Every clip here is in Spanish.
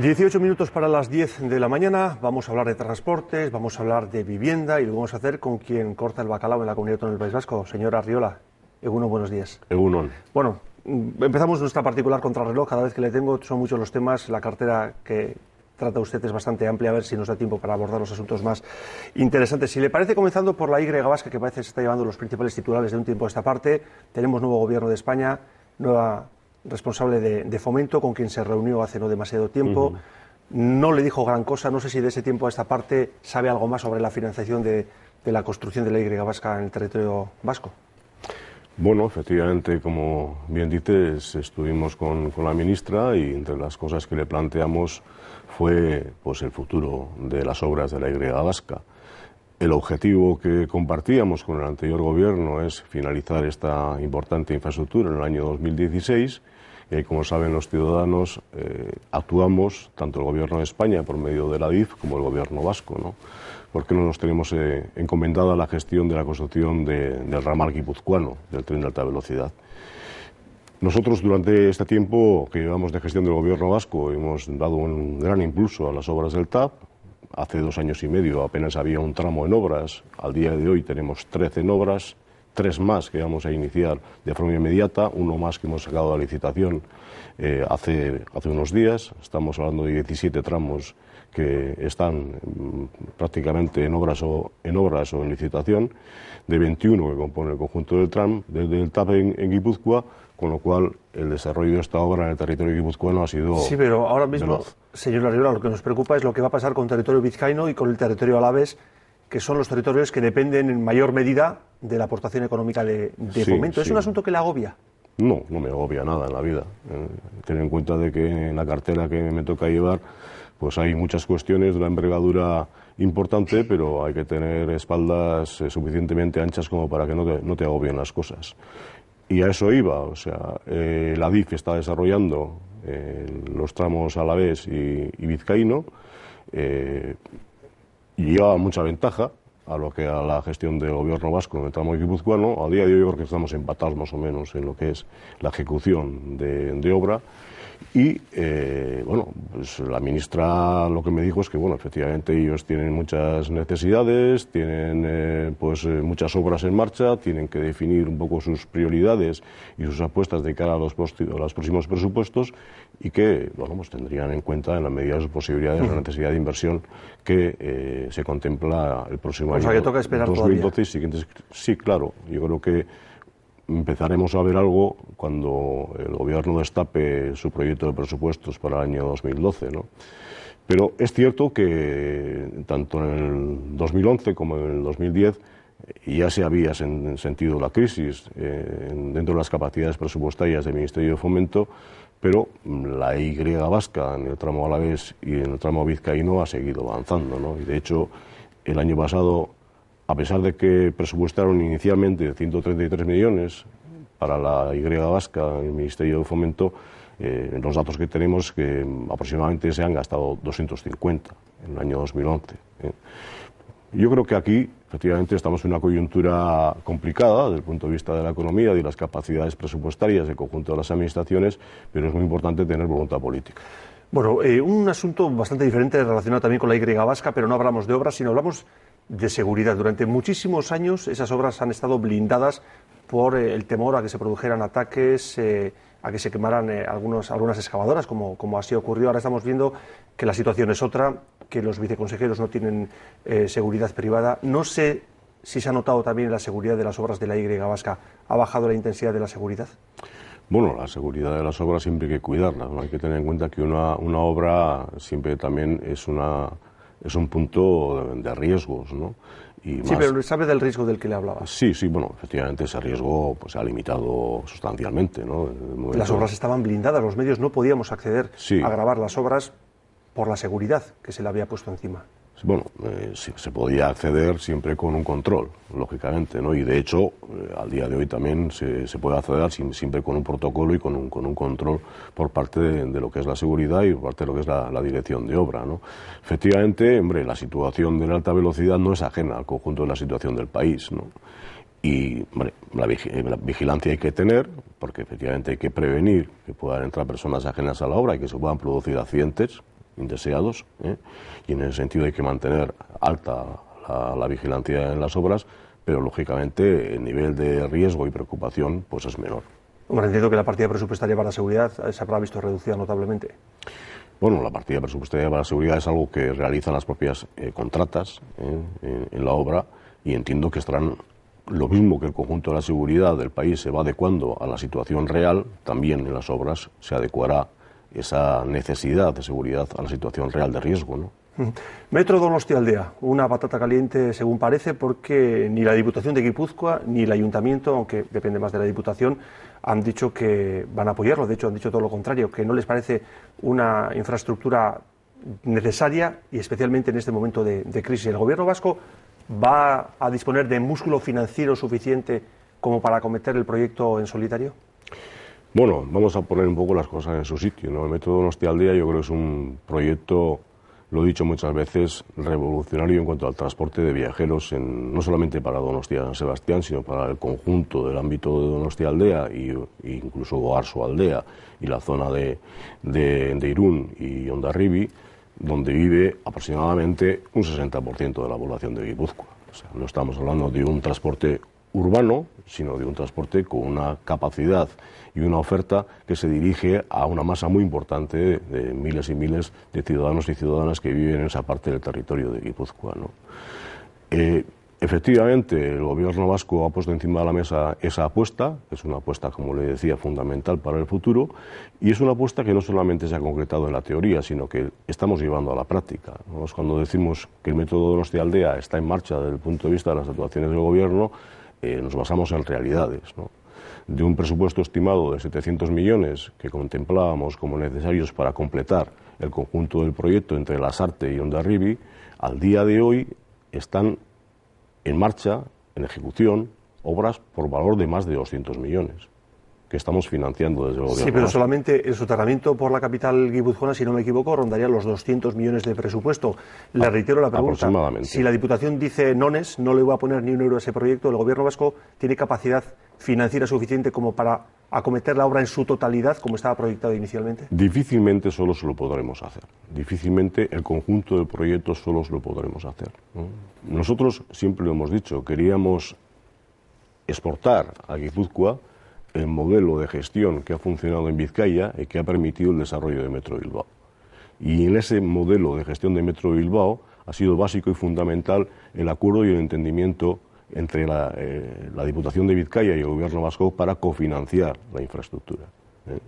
18 minutos para las 10 de la mañana. Vamos a hablar de transportes, vamos a hablar de vivienda y lo vamos a hacer con quien corta el bacalao en la comunidad autónoma el País Vasco, señora Arriola. Eguno, buenos días. Egunon. Bueno, mm, empezamos nuestra particular contrarreloj. Cada vez que le tengo son muchos los temas. La cartera que trata usted es bastante amplia. A ver si nos da tiempo para abordar los asuntos más interesantes. Si le parece, comenzando por la Y vasca, que parece que se está llevando los principales titulares de un tiempo a esta parte. Tenemos nuevo gobierno de España, nueva responsable de, Fomento, con quien se reunió hace no demasiado tiempo. No le dijo gran cosa, no sé si de ese tiempo a esta parte sabe algo más sobre la financiación de, la construcción de la Y vasca en el territorio vasco. Bueno, efectivamente, como bien dices, estuvimos con, con, la ministra y entre las cosas que le planteamos fue pues, el futuro de las obras de la Y vasca. El objetivo que compartíamos con el anterior gobierno es finalizar esta importante infraestructura en el año 2016. Eh, como saben los ciudadanos, eh, actuamos tanto el Gobierno de España por medio de la DIF como el Gobierno vasco, ¿no? Porque no nos tenemos eh, encomendada la gestión de la construcción del ramal guipuzcoano, del tren de alta velocidad. Nosotros durante este tiempo que llevamos de gestión del Gobierno vasco hemos dado un gran impulso a las obras del TAP, hace dos años y medio apenas había un tramo en obras, al día de hoy tenemos 13 en obras, tres más que vamos a iniciar de forma inmediata, uno más que hemos sacado a licitación eh, hace, hace unos días, estamos hablando de 17 tramos que están mm, prácticamente en obras, o, en obras o en licitación, de 21 que compone el conjunto del, tram, desde el TAP en, Guipúzcoa, con lo cual el desarrollo de esta obra en el territorio guipuzcoano ha sido. Sí, pero ahora mismo, señor Arriola, lo que nos preocupa es lo que va a pasar con el territorio vizcaíno y con el territorio alaves, que son los territorios que dependen en mayor medida de la aportación económica de, momento fomento. ¿Es un asunto que le agobia? No, no me agobia nada en la vida. ¿eh? Ten en cuenta de que en la cartera que me toca llevar, pues hay muchas cuestiones de la envergadura importante, pero hay que tener espaldas eh, suficientemente anchas como para que no te, agobien las cosas. Y a eso iba, o sea, eh, la DIF está desarrollando los tramos a la vez y vizcaíno y mucha ventaja a lo que a la gestión del gobierno vasco en el tramo guipuzcoano. A día de hoy porque estamos empatados más o menos en lo que es la ejecución de obra y eh, bueno, pues la ministra lo que me dijo es que bueno, efectivamente ellos tienen muchas necesidades, tienen eh, pues eh, muchas obras en marcha, tienen que definir un poco sus prioridades y sus apuestas de cara a los, próximos presupuestos y que bueno, pues tendrían en cuenta en la medida de sus posibilidades la necesidad de inversión que se contempla el próximo año. O sea, que toca esperar todavía. Sí, claro, yo creo que empezaremos a ver algo cuando el Gobierno destape su proyecto de presupuestos para el año 2012. Pero es cierto que tanto en el 2011 como en el 2010 ya se había sentido la crisis eh, dentro de las capacidades presupuestarias del Ministerio de Fomento, pero la Y vasca en el tramo alavés y en el tramo vizcaíno ha seguido avanzando. Y de hecho, el año pasado a pesar de que presupuestaron inicialmente 133 millones para la Y vasca en el Ministerio de Fomento, eh, los datos que tenemos que aproximadamente se han gastado 250 en el año 2011. ¿eh? Yo creo que aquí, efectivamente, estamos en una coyuntura complicada desde el punto de vista de la economía y de las capacidades presupuestarias del conjunto de las administraciones, pero es muy importante tener voluntad política. Bueno, eh, un asunto bastante diferente relacionado también con la Y vasca, pero no hablamos de obras, sino hablamos de seguridad. Durante muchísimos años esas obras han estado blindadas por eh, el temor a que se produjeran ataques, eh, a que se quemaran eh, algunos, algunas excavadoras, como, como, así ocurrió. Ahora estamos viendo que la situación es otra, que los viceconsejeros no tienen seguridad privada. No sé si se ha notado también la seguridad de las obras de la Y vasca. ¿Ha bajado la intensidad de la seguridad? Bueno, la seguridad de las obras siempre hay que cuidarla. Hay que tener en cuenta que una, una obra siempre también es una es un punto de, riesgos, ¿no? sí, pero sabe del riesgo del que le hablaba. Sí, sí, bueno, efectivamente ese riesgo pues, se ha limitado sustancialmente. ¿no? Las obras estaban blindadas, los medios no podíamos acceder a grabar las obras por la seguridad que se le había puesto encima. Pues bueno, eh, se podía acceder siempre con un control, lógicamente, ¿no? Y de hecho, eh, al día de hoy también se, puede acceder siempre con un protocolo y con un, control por parte de, lo que es la seguridad y por parte de lo que es la, dirección de obra, ¿no? Efectivamente, hombre, la situación de la alta velocidad no es ajena al conjunto de la situación del país, ¿no? Y eh, la, vigilancia hay que tener, porque efectivamente hay que prevenir que puedan entrar personas ajenas a la obra y que se puedan producir accidentes, indeseados, ¿eh? y en el sentido de que mantener alta la, vigilancia en las obras, pero lógicamente el nivel de riesgo y preocupación pues es menor. Hombre, entiendo que la partida presupuestaria para la seguridad se habrá visto reducida notablemente. Bueno, la partida presupuestaria para la seguridad es algo que realizan las propias eh, contratas ¿eh? en, en, la obra y entiendo que estarán lo mismo que el conjunto de la seguridad del país se va adecuando a la situación real, también en las obras se adecuará esa necesidad de seguridad a la situación real de riesgo. ¿no? Metro Donostia Aldea, una patata caliente según parece, porque ni la Diputación de Guipúzcoa ni el Ayuntamiento, aunque depende más de la Diputación, han dicho que van a apoyarlo. De hecho, han dicho todo lo contrario, que no les parece una infraestructura necesaria y especialmente en este momento de, de crisis. ¿El Gobierno vasco va a disponer de músculo financiero suficiente como para acometer el proyecto en solitario? Bueno, vamos a poner un poco las cosas en su sitio. ¿no? El método Aldea yo creo que es un proyecto, lo he dicho muchas veces, revolucionario en cuanto al transporte de viajeros, no solamente para Donostia San Sebastián, sino para el conjunto del ámbito de Donostia Aldea e incluso Arso Aldea y la zona de, de, Irún y Ondarribi, donde vive aproximadamente un 60% de la población de Guipúzcoa. O sea, no estamos hablando de un transporte urbano, sino de un transporte con una capacidad y una oferta que se dirige a una masa muy importante de miles y miles de ciudadanos y ciudadanas que viven en esa parte del territorio de Guipúzcoa. Eh, efectivamente, el gobierno vasco ha puesto encima de la mesa esa apuesta, es una apuesta, como le decía, fundamental para el futuro, y es una apuesta que no solamente se ha concretado en la teoría, sino que estamos llevando a la práctica. Cuando decimos que el método de Aldea está en marcha desde el punto de vista de las actuaciones del gobierno, eh, nos basamos en realidades. De un presupuesto estimado de 700 millones que contemplábamos como necesarios para completar el conjunto del proyecto entre Lasarte y Ribi, al día de hoy están en marcha, en ejecución, obras por valor de más de 200 millones que estamos financiando desde el gobierno. Sí, pero solamente el soterramiento por la capital guipuzcoana, si no me equivoco, rondaría los 200 millones de presupuesto. Le ah, reitero la pregunta. Si la Diputación dice nones, no le voy a poner ni un euro a ese proyecto, el gobierno vasco tiene capacidad financiera suficiente como para acometer la obra en su totalidad como estaba proyectado inicialmente? Difícilmente solo se lo podremos hacer. Difícilmente el conjunto del proyecto solo se lo podremos hacer. Nosotros siempre lo hemos dicho, queríamos exportar a Guipuzcoa el modelo de gestión que ha funcionado en Vizcaya y que ha permitido el desarrollo de Metro Bilbao. Y en ese modelo de gestión de Metro Bilbao ha sido básico y fundamental el acuerdo y el entendimiento entre la, eh, Diputación de Vizcaya y el Gobierno vasco para cofinanciar la infraestructura. ¿eh?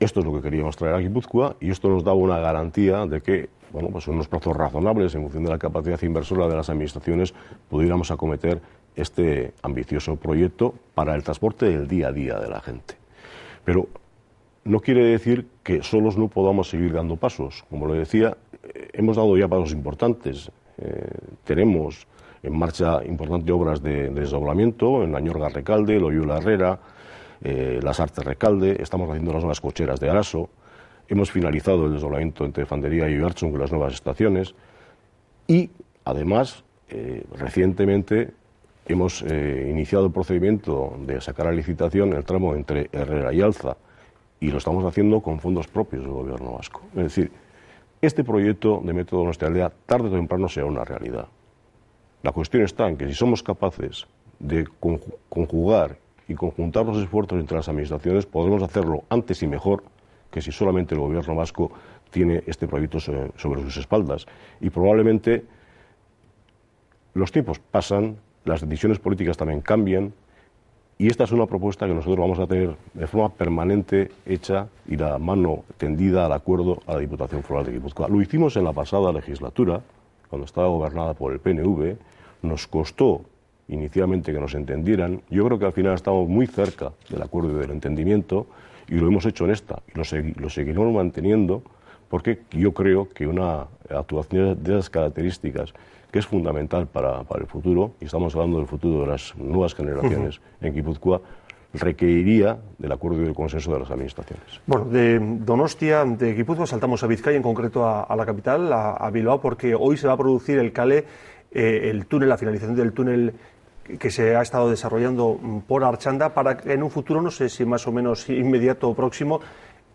Esto es lo que queríamos traer a Guipúzcoa y esto nos daba una garantía de que, bueno, pues en unos plazos razonables, en función de la capacidad inversora de las administraciones, pudiéramos acometer este ambicioso proyecto para el transporte del día a día de la gente. Pero no quiere decir que solos no podamos seguir dando pasos. Como le decía, eh, hemos dado ya pasos importantes. Eh, tenemos en marcha importantes obras de, desdoblamiento en la Añorga Recalde, Loyola Herrera, eh, Las Artes Recalde, estamos haciendo las nuevas cocheras de Araso, hemos finalizado el desdoblamiento entre Fandería y Uarchung con las nuevas estaciones y, además, recientemente Hemos eh, iniciado el procedimiento de sacar a licitación el tramo entre Herrera y Alza y lo estamos haciendo con fondos propios del gobierno vasco. Es decir, este proyecto de método Nuestra Aldea tarde o temprano será una realidad. La cuestión está en que si somos capaces de conjugar y conjuntar los esfuerzos entre las administraciones, podremos hacerlo antes y mejor que si solamente el gobierno vasco tiene este proyecto sobre sus espaldas. Y probablemente los tiempos pasan, las decisiones políticas también cambian y esta es una propuesta que nosotros vamos a tener de forma permanente hecha y la mano tendida al acuerdo a la Diputación Foral de Guipúzcoa. Lo hicimos en la pasada legislatura, cuando estaba gobernada por el PNV, nos costó inicialmente que nos entendieran. Yo creo que al final estamos muy cerca del acuerdo y del entendimiento y lo hemos hecho en esta y lo, seguimos lo seguiremos manteniendo porque yo creo que una actuación de esas características, que es fundamental para, el futuro, y estamos hablando del futuro de las nuevas generaciones en Guipúzcoa, requeriría del acuerdo y del consenso de las administraciones. Bueno, de Donostia, de Guipúzcoa, saltamos a Vizcaya, en concreto a, la capital, a, Bilbao, porque hoy se va a producir el CALE, eh, el túnel, la finalización del túnel que se ha estado desarrollando mm, por Archanda, para que en un futuro, no sé si más o menos inmediato o próximo,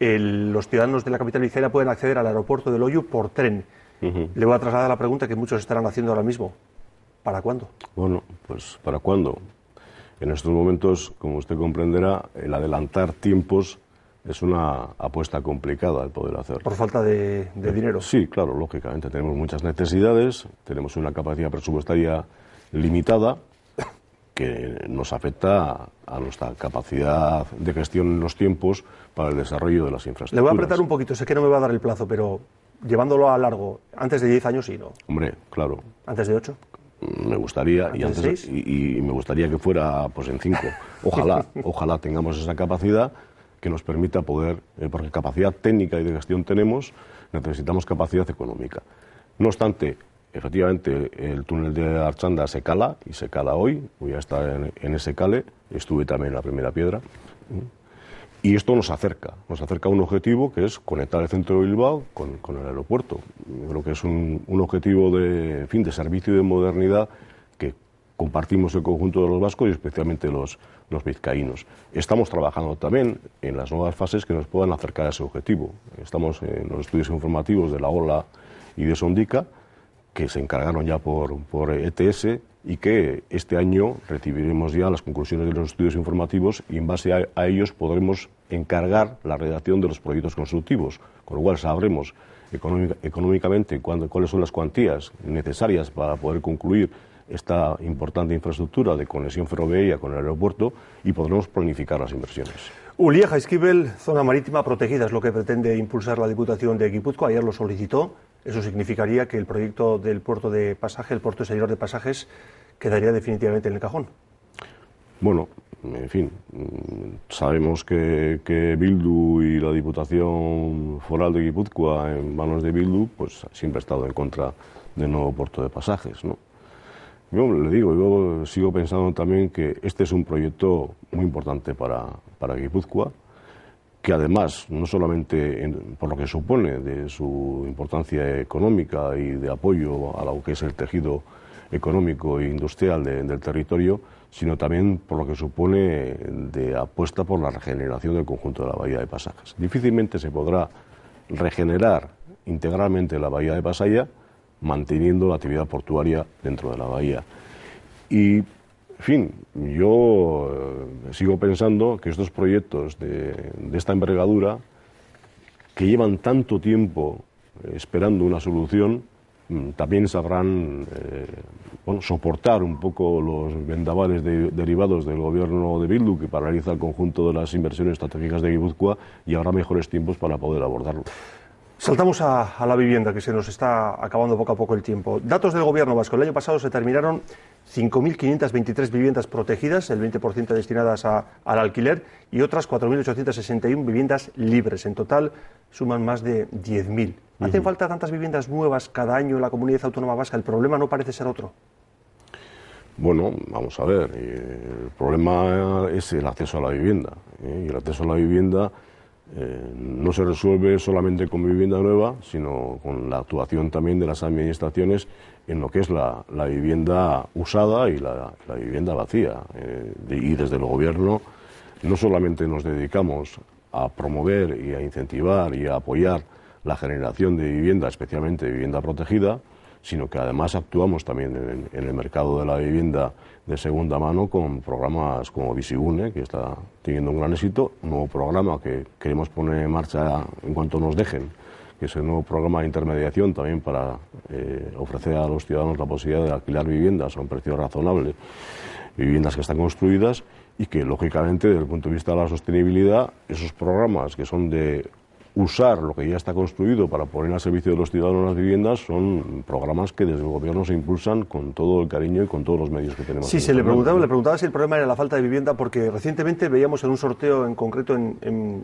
los ciudadanos de la capital vizcaína pueden acceder al aeropuerto de Loyu por tren. Le voy a trasladar la pregunta que muchos estarán haciendo ahora mismo. ¿Para cuándo? Bueno, pues ¿para cuándo? En estos momentos, como usted comprenderá, el adelantar tiempos es una apuesta complicada el poder hacer. ¿Por falta de eh, dinero? Sí, claro, lógicamente. Tenemos muchas necesidades, tenemos una capacidad presupuestaria limitada que nos afecta a nuestra capacidad de gestión en los tiempos para el desarrollo de las infraestructuras. Le voy a apretar un poquito, sé que no me va a dar el plazo, pero llevándolo a largo, antes de 10 años sí, ¿no? Hombre, claro. ¿Antes de 8? Me gustaría, y, y, me gustaría que fuera pues en 5. Ojalá, ojalá tengamos esa capacidad que nos permita poder, eh, porque capacidad técnica y de gestión tenemos, necesitamos capacidad económica. No obstante, Efectivamente, el túnel de Archanda se cala y se cala hoy, voy a estar en, ese cale, estuve también en la primera piedra. Y esto nos acerca, nos acerca a un objetivo que es conectar el centro de Bilbao con, con el aeropuerto. creo que es un, un, objetivo de, fin, de servicio y de modernidad que compartimos el conjunto de los vascos y especialmente los, los vizcaínos. Estamos trabajando también en las nuevas fases que nos puedan acercar a ese objetivo. Estamos en los estudios informativos de la OLA y de Sondica que se encargaron ya por, por ETS y que este año recibiremos ya las conclusiones de los estudios informativos y en base a, ellos podremos encargar la redacción de los proyectos constructivos, con lo cual sabremos económicamente cuáles son las cuantías necesarias para poder concluir esta importante infraestructura de conexión ferroviaria con el aeropuerto y podremos planificar las inversiones. Ulieja, Esquivel, zona marítima protegida es lo que pretende impulsar la Diputación de Guipúzcoa. Ayer lo solicitó eso significaría que el proyecto del puerto de pasaje, el puerto exterior de pasajes, quedaría definitivamente en el cajón. Bueno, en fin, mm, sabemos que, Bildu y la Diputación Foral de Guipúzcoa, en manos de Bildu, pues siempre ha estado en contra del nuevo puerto de pasajes, Yo le digo, yo sigo pensando también que este es un proyecto muy importante para, para Guipúzcoa, que además, no solamente por lo que supone de su importancia económica y de apoyo a lo que es el tejido económico e industrial del territorio, sino también por lo que supone de apuesta por la regeneración del conjunto de la bahía de Pasajas. Difícilmente se podrá regenerar integralmente la bahía de Pasaya manteniendo la actividad portuaria dentro de la bahía. Y en fin, yo eh, sigo pensando que estos proyectos de, esta envergadura, que llevan tanto tiempo eh, esperando una solución, mm, también sabrán eh, soportar un poco los vendavales derivados del gobierno de Bildu que paraliza el conjunto de las inversiones estratégicas de Guipúzcoa y habrá mejores tiempos para poder abordarlo. Saltamos a, la vivienda, que se nos está acabando poco a poco el tiempo. Datos del Gobierno vasco. El año pasado se terminaron 5.523 viviendas protegidas, el 20% destinadas al alquiler, y otras 4.861 viviendas libres. En total suman más de 10.000. ¿Hacen falta tantas viviendas nuevas cada año en la comunidad autónoma vasca? El problema no parece ser otro. Bueno, vamos a ver. Eh, el problema es el acceso a la vivienda. ¿eh? Y el acceso a la vivienda eh, no se resuelve solamente con vivienda nueva, sino con la actuación también de las administraciones en lo que es la, vivienda usada y la, vivienda vacía. Eh, y desde el Gobierno no solamente nos dedicamos a promover y a incentivar y a apoyar la generación de vivienda, especialmente vivienda protegida, sino que además actuamos también en, el mercado de la vivienda de segunda mano con programas como Visigune, que está teniendo un gran éxito, un nuevo programa que queremos poner en marcha en cuanto nos dejen, que es el nuevo programa de intermediación también para eh, ofrecer a los ciudadanos la posibilidad de alquilar viviendas a un precio razonable, viviendas que están construidas y que, lógicamente, desde el punto de vista de la sostenibilidad, esos programas que son de usar lo que ya está construido para poner al servicio de los ciudadanos las viviendas son programas que desde el gobierno se impulsan con todo el cariño y con todos los medios que tenemos. Sí, se le preguntaba, le preguntaba si el problema era la falta de vivienda porque recientemente veíamos en un sorteo en concreto en,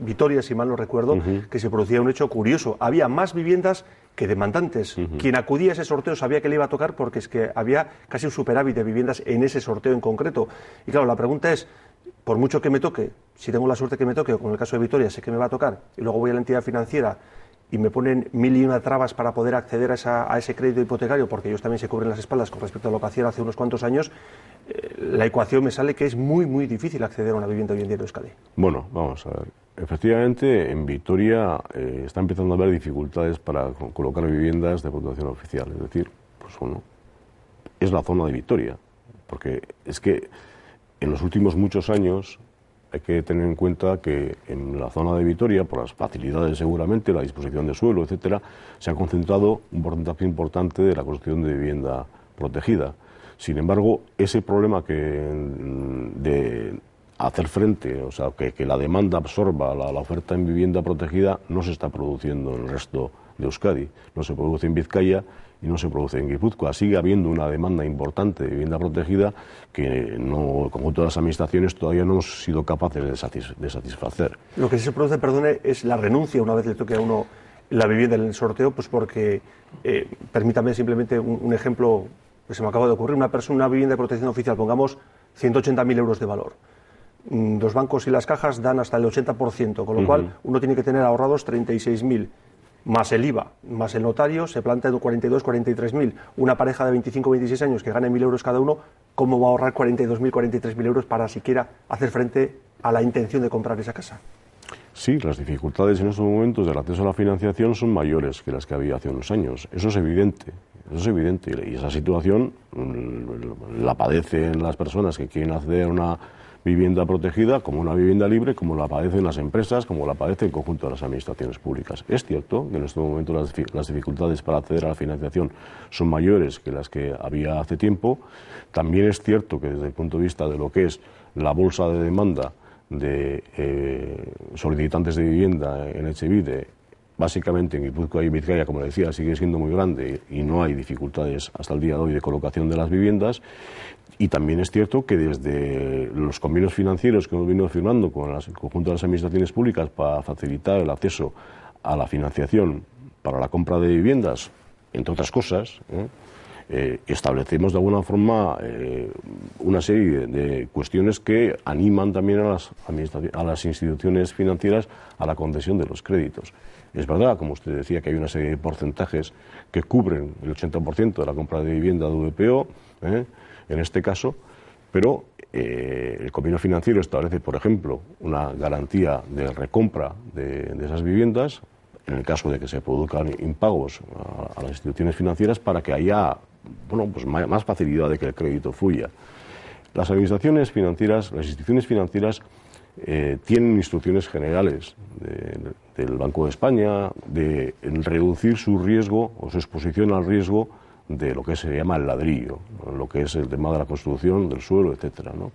Vitoria, si mal no recuerdo, que se producía un hecho curioso. Había más viviendas que demandantes. Quien acudía a ese sorteo sabía que le iba a tocar porque es que había casi un superávit de viviendas en ese sorteo en concreto. Y claro, la pregunta es, por mucho que me toque, si tengo la suerte que me toque, o con el caso de Vitoria sé que me va a tocar, y luego voy a la entidad financiera y me ponen mil y una trabas para poder acceder a, ese crédito hipotecario, porque ellos también se cubren las espaldas con respecto a lo que hacían hace unos cuantos años, eh, la ecuación me sale que es muy, muy difícil acceder a una vivienda hoy en día en Euskadi. Bueno, vamos a ver. Efectivamente, en Vitoria eh, está empezando a haber dificultades para colocar viviendas de puntuación oficial. Es decir, pues uno, es la zona de Vitoria, porque es que en los últimos muchos años hay que tener en cuenta que en la zona de Vitoria, por las facilidades seguramente, la disposición de suelo, etcétera, se ha concentrado un porcentaje importante de la construcción de vivienda protegida. Sin embargo, ese problema que mm, de hacer frente, o sea, que, la demanda absorba la, oferta en vivienda protegida, no se está produciendo en el resto de Euskadi. No se produce en Vizcaya y no se produce en Guipúzcoa. Sigue habiendo una demanda importante de vivienda protegida que no, como todas las administraciones todavía no hemos sido capaces de, satisfacer. Lo que sí se produce, perdone, es la renuncia una vez le toque a uno la vivienda en el sorteo, pues porque, eh, permítame simplemente un, ejemplo que se me acaba de ocurrir, una persona, una vivienda de protección oficial, pongamos 180.000 euros de valor los mm, bancos y las cajas dan hasta el 80%, con lo cual uno tiene que tener ahorrados 36.000 más el IVA, más el notario, se plantea 42, 43.000, Una pareja de 25, 26 años que gane 1.000 euros cada uno, ¿cómo va a ahorrar 42.000-43.000 euros para siquiera hacer frente a la intención de comprar esa casa? Sí, las dificultades en estos momentos del acceso a la financiación son mayores que las que había hace unos años. Eso es evidente. Eso es evidente. Y esa situación mm, la padecen las personas que quieren hacer una vivienda protegida como una vivienda libre, como la padecen las empresas, como la padece el conjunto de las administraciones públicas. Es cierto que en este momento las, dificultades para acceder a la financiación son mayores que las que había hace tiempo. También es cierto que desde el punto de vista de lo que es la bolsa de demanda de eh, solicitantes de vivienda en Echevide básicamente en Guipúzcoa y Vizcaya, como decía, sigue siendo muy grande y no hay dificultades hasta el día de hoy de colocación de las viviendas. Y también es cierto que desde los convenios financieros que hemos venido firmando con el conjunto de las administraciones públicas para facilitar el acceso a la financiación para la compra de viviendas, entre otras cosas, ¿eh? Eh, establecemos de alguna forma eh, una serie de, cuestiones que animan también a las, a las instituciones financieras a la concesión de los créditos. Es verdad, como usted decía, que hay una serie de porcentajes que cubren el 80% de la compra de vivienda de VPO, ¿eh? en este caso, pero eh, el convenio financiero establece, por ejemplo, una garantía de recompra de, esas viviendas en el caso de que se produzcan impagos a, las instituciones financieras para que haya bueno, pues más facilidad de que el crédito fluya. Las administraciones financieras, las instituciones financieras eh, tienen instrucciones generales del Banco de España, de reducir su riesgo o su exposición al riesgo de lo que se llama el ladrillo, lo que es el tema de la construcción, del suelo, etcétera. ¿no?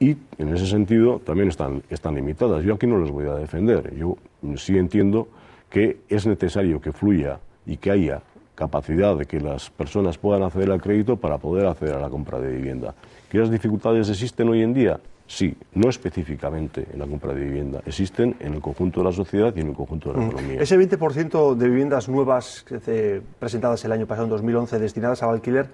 Y en ese sentido también están, limitadas. Yo aquí no les voy a defender. Yo sí entiendo que es necesario que fluya y que haya capacidad de que las personas puedan acceder al crédito para poder acceder a la compra de vivienda. ¿Qué dificultades existen hoy en día? sí, no específicamente en la compra de vivienda, existen en el conjunto de la sociedad y en el conjunto de la mm. economía. Ese 20% de viviendas nuevas eh, presentadas el año pasado, en 2011, destinadas al alquiler,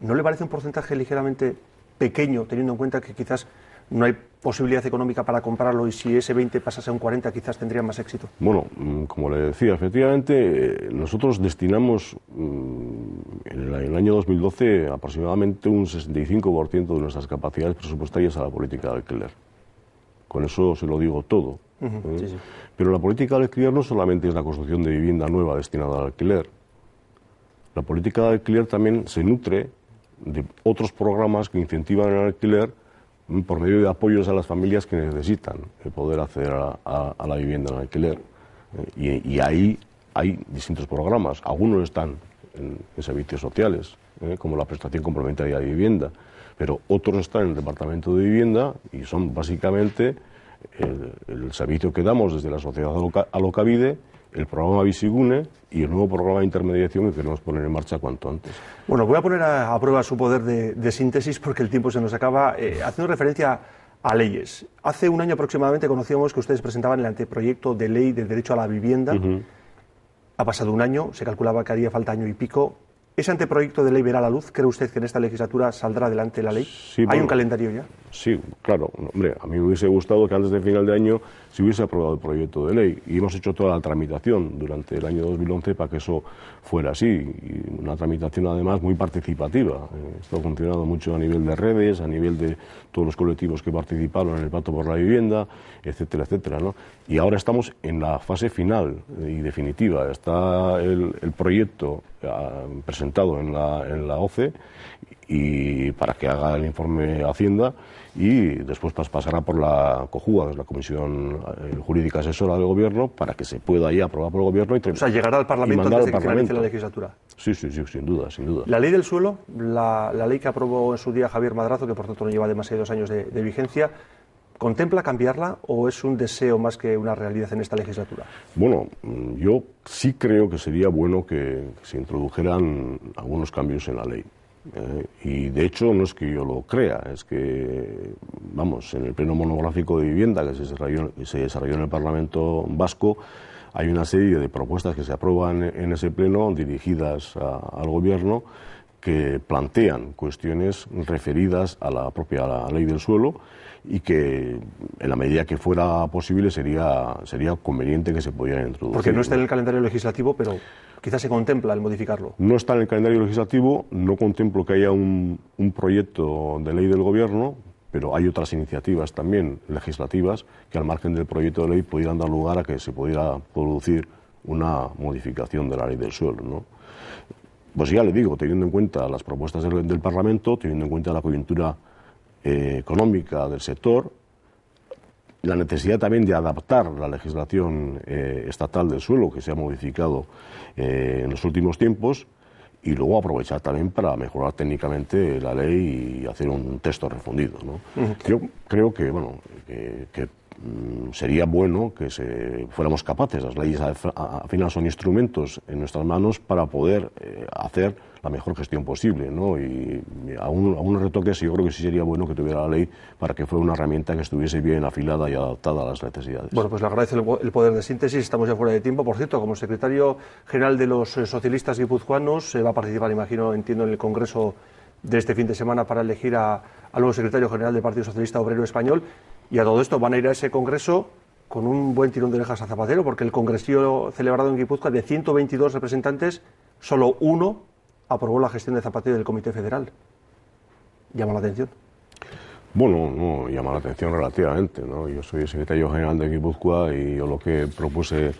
¿no le parece un porcentaje ligeramente pequeño, teniendo en cuenta que quizás no hay posibilidad económica para comprarlo y si ese 20 pasase a un 40 quizás tendría más éxito? Bueno, mm, como le decía, efectivamente eh, nosotros destinamos mm, en el año 2012 aproximadamente un 65% de nuestras capacidades presupuestarias a la política de alquiler. Con eso se lo digo todo. ¿eh? Pero la política de alquiler no solamente es la construcción de vivienda nueva destinada al alquiler. La política de alquiler también se nutre de otros programas que incentivan el alquiler por medio de apoyos a las familias que necesitan poder acceder a, la vivienda en alquiler. Eh, y, ahí hay distintos programas. Algunos están en, servicios sociales, eh, como la prestación complementaria de vivienda, pero otros están en el departamento de vivienda y son básicamente el, servicio que damos desde la sociedad a Alocavide el programa Visigune y el nuevo programa de intermediación que queremos poner en marcha cuanto antes. Bueno, voy a poner a, prueba su poder de, síntesis porque el tiempo se nos acaba. Eh, haciendo referencia a leyes. Hace un año aproximadamente conocíamos que ustedes presentaban el anteproyecto de ley del derecho a la vivienda. Ha pasado un año, se calculaba que haría falta año y pico. ¿Ese anteproyecto de ley verá la luz? ¿Cree usted que en esta legislatura saldrá adelante la ley? ¿Hay un calendario ya? Sí, claro, hombre, a mí me hubiese gustado que antes del final de año se hubiese aprobado el proyecto de ley y hemos hecho toda la tramitación durante el año 2011 para que eso fuera así. una tramitación además muy participativa. Eh, esto ha funcionado mucho a nivel de redes, a nivel de todos los colectivos que participaron en el Pacto por la Vivienda, etcétera, etcétera. ¿no? Y ahora estamos en la fase final y definitiva. Está el, proyecto ah, presentado en la, en la OCE y para que haga el informe Hacienda y después pasará por la COJUA, la Comisión eh, Jurídica Asesora del Gobierno, para que se pueda ahí aprobar por el Gobierno. Y o sea, llegará al Parlamento antes de que Parlamento. la legislatura. Sí, sí, sí, sin duda, sin duda. La ley del suelo, la, ley que aprobó en su día Javier Madrazo, que por tanto no lleva demasiados años de vigencia, ¿Contempla cambiarla o es un deseo más que una realidad en esta legislatura? Bueno, yo sí creo que sería bueno que se introdujeran algunos cambios en la ley. Eh, y de hecho no es que yo lo crea, es que, vamos, en el pleno monográfico de vivienda que se desarrolló, en el Parlamento vasco, hay una serie de propuestas que se aprueban en ese pleno dirigidas al gobierno que plantean cuestiones referidas a la propia ley del suelo y que en la medida que fuera posible sería, conveniente que se pudieran introducir. Porque no está en el calendario legislativo, pero quizás se contempla el modificarlo. No está en el calendario legislativo, no contemplo que haya un, un proyecto de ley del Gobierno, pero hay otras iniciativas también legislativas que al margen del proyecto de ley pudieran dar lugar a que se pudiera producir una modificación de la ley del suelo. ¿no? pues ya le digo, teniendo en cuenta las propuestas del, Parlamento, teniendo en cuenta la coyuntura eh, económica del sector, la necesidad también de adaptar la legislación eh, estatal del suelo que se ha modificado eh, en los últimos tiempos y luego aprovechar también para mejorar técnicamente la ley y hacer un texto refundido. Yo creo que, bueno, que Mm, sería bueno que se, fuéramos capaces. Las leyes al final son instrumentos en nuestras manos para poder eh, hacer la mejor gestión posible. Y a, unos retoques yo creo que sí sería bueno que tuviera la ley para que fuera una herramienta que estuviese bien afilada y adaptada a las necesidades. Bueno, pues le agradezco el, poder de síntesis. Estamos ya fuera de tiempo. Por cierto, como secretario general de los eh, socialistas guipuzcoanos, se va a participar, imagino, entiendo, en el Congreso de este fin de semana para elegir al nuevo secretario general del Partido Socialista Obrero Español. Y a todo esto van a ir a ese congreso con un buen tirón de orejas a Zapatero, porque el Congreso celebrado en Guipúzcoa de 122 representantes, solo uno aprobó la gestión de Zapatero del Comité Federal. Llama la atención. Bueno, no, llama la atención relativamente. Yo soy secretario general de Guipúzcoa y yo lo que propuse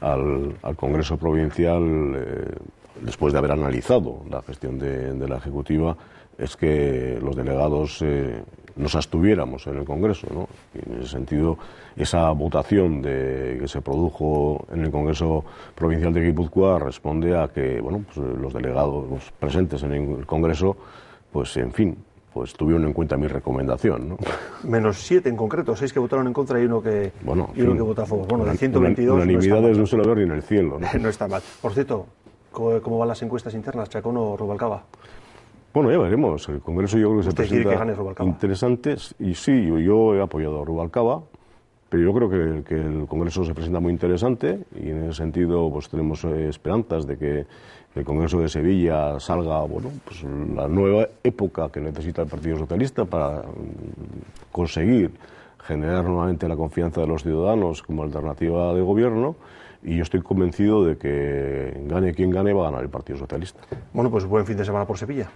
al, Congreso Provincial, eh, después de haber analizado la gestión de, la Ejecutiva, es que los delegados eh, nos abstuviéramos en el Congreso. ¿no? en ese sentido, esa votación de, que se produjo en el Congreso Provincial de Guipúzcoa responde a que bueno, pues los delegados presentes en el Congreso, pues en fin, pues tuvieron en cuenta mi recomendación. Menos siete en concreto, seis que votaron en contra y uno que, bueno, y uno que votó a favor. Bueno, de 122. es no, no se lo veo ni en el cielo. ¿no? no está mal. Por cierto, ¿cómo, van las encuestas internas, Chacón o Rubalcaba? Bueno, ya veremos. El Congreso yo creo que se presenta interesante. Y sí, yo he apoyado a Rubalcaba, pero yo creo que, el Congreso se presenta muy interesante y en ese sentido pues tenemos eh, esperanzas de que el Congreso de Sevilla salga bueno, pues, la nueva época que necesita el Partido Socialista para mm, conseguir generar nuevamente la confianza de los ciudadanos como alternativa de gobierno y yo estoy convencido de que gane quien gane va a ganar el Partido Socialista. Bueno, pues buen fin de semana por Sevilla.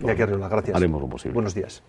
Iñaki Arriola, gracias. Haremos lo posible. Buenos días.